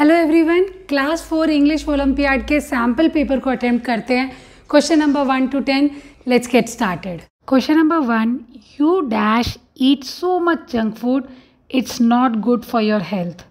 hello everyone class four English olympiad के sample paper को attempt करते हैं question number one to ten let's get started question number one you dash eat so much junk food it's not good for your health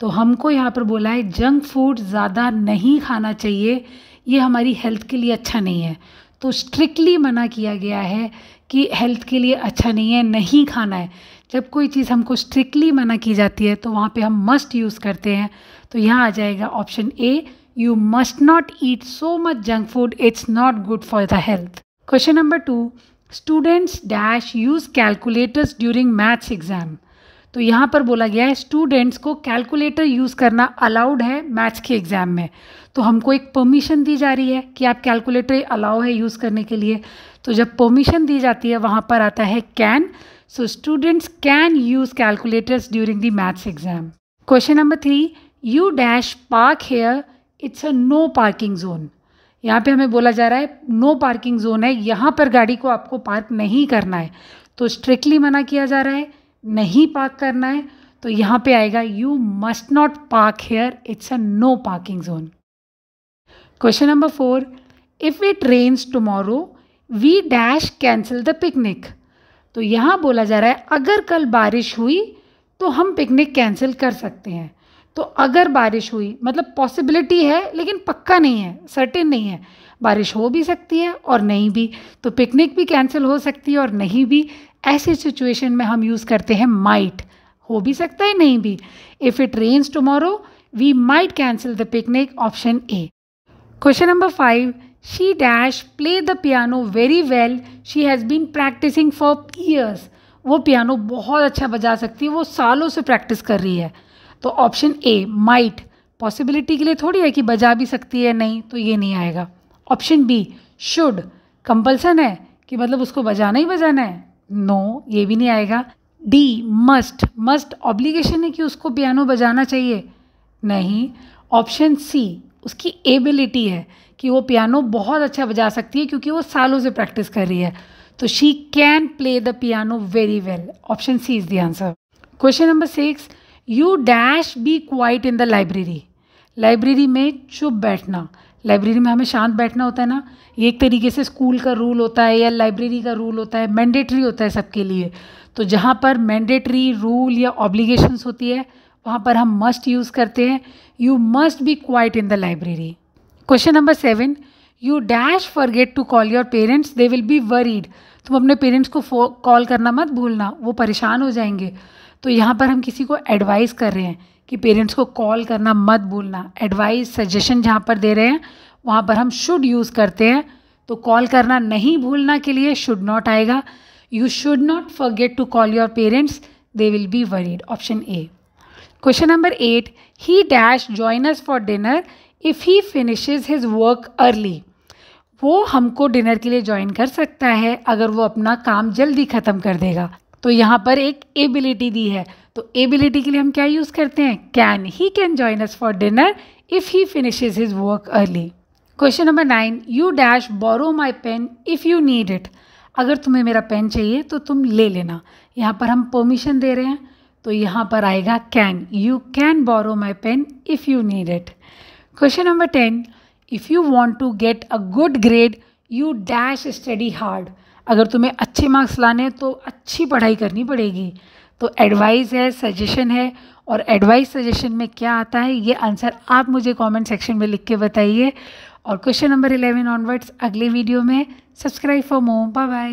तो हमको यहाँ पर बोला है जंक फूड ज़्यादा नहीं खाना चाहिए ये हमारी हेल्थ के लिए अच्छा नहीं है तो स्ट्रिक्टली मना किया गया है कि हेल्थ के लिए अच्छा नहीं है नहीं खाना है जब कोई चीज़ हमको स्ट्रिक्टली मना की जाती है तो वहाँ पे हम मस्ट यूज़ करते हैं तो यहाँ आ जाएगा option A you must not eat so much junk food it's not good for the health question number two students dash use calculators during maths exam तो यहाँ पर बोला गया है स्टूडेंट्स को कैलकुलेटर यूज़ करना अलाउड है मैथ्स के एग्ज़ाम में तो हमको एक परमिशन दी जा रही है कि आप कैलकुलेटर अलाउ है यूज़ करने के लिए तो जब परमिशन दी जाती है वहाँ पर आता है can so students can use calculators during the maths exam question number three you dash park here it's a no parking zone यहाँ पे हमें बोला जा रहा है नो पार्किंग जोन है यहाँ पर गाड़ी को आपको पार्क नहीं करना है तो स्ट्रिक्टली मना किया जा रहा है नहीं पार्क करना है तो यहाँ पे आएगा you must not park here it's a no parking zone question number four if it rains tomorrow we dash cancel the picnic तो यहाँ बोला जा रहा है अगर कल बारिश हुई तो हम पिकनिक कैंसिल कर सकते हैं तो अगर बारिश हुई मतलब पॉसिबिलिटी है लेकिन पक्का नहीं है सर्टेन नहीं है बारिश हो भी सकती है और नहीं भी तो पिकनिक भी कैंसिल हो सकती है और नहीं भी ऐसी सिचुएशन में हम यूज़ करते हैं माइट हो भी सकता है नहीं भी if it rains tomorrow we might cancel the picnic option A question number five she dash play the piano very well she has been practising for years वो पियानो बहुत अच्छा बजा सकती है वो सालों से प्रैक्टिस कर रही है तो ऑप्शन ए माइट पॉसिबिलिटी के लिए थोड़ी है कि बजा भी सकती है नहीं तो ये नहीं आएगा ऑप्शन बी शुड कंपल्सन है कि मतलब उसको बजाना ही बजाना है नो no, ये भी नहीं आएगा डी मस्ट मस्ट ऑब्लिगेशन है कि उसको पियानो बजाना चाहिए नहीं ऑप्शन सी उसकी एबिलिटी है कि वो पियानो बहुत अच्छा बजा सकती है क्योंकि वो सालों से प्रैक्टिस कर रही है तो she can play the piano very well option C is the answer question number six you dash be quiet in the library library में चुप बैठना लाइब्रेरी में हमें शांत बैठना होता है ना ये एक तरीके से स्कूल का रूल होता है या लाइब्रेरी का रूल होता है मैंडेटरी होता है सबके लिए तो जहाँ पर मैंडेटरी रूल या ऑब्लिगेशंस होती है वहाँ पर हम मस्ट यूज़ करते हैं you must be quiet in the library question number seven you dash forget to call your parents they will be worried तुम अपने पेरेंट्स को कॉल करना मत भूलना वो परेशान हो जाएंगे तो यहाँ पर हम किसी को एडवाइस कर रहे हैं कि पेरेंट्स को कॉल करना मत भूलना एडवाइस सजेशन जहाँ पर दे रहे हैं वहाँ पर हम शुड यूज़ करते हैं तो कॉल करना नहीं भूलना के लिए शुड नॉट आएगा you should not forget to call your parents they will be worried option A question number eight he dash joins for dinner if he finishes his work early वो हमको dinner के लिए join कर सकता है अगर वो अपना काम जल्दी ख़त्म कर देगा तो यहाँ पर एक एबिलिटी दी है तो एबिलिटी के लिए हम क्या यूज़ करते हैं can he can join us for dinner if he finishes his work early question number nine you dash borrow my pen if you need it अगर तुम्हें मेरा पेन चाहिए तो तुम ले लेना यहाँ पर हम परमिशन दे रहे हैं तो यहाँ पर आएगा can you can borrow my pen if you need it question number ten if you want to get a good grade you dash study hard अगर तुम्हें अच्छे मार्क्स लाने तो अच्छी पढ़ाई करनी पड़ेगी तो एडवाइस है सजेशन है और एडवाइस सजेशन में क्या आता है ये आंसर आप मुझे कमेंट सेक्शन में लिख के बताइए और क्वेश्चन नंबर इलेवन ऑनवर्ड्स अगले वीडियो में subscribe for mom bye bye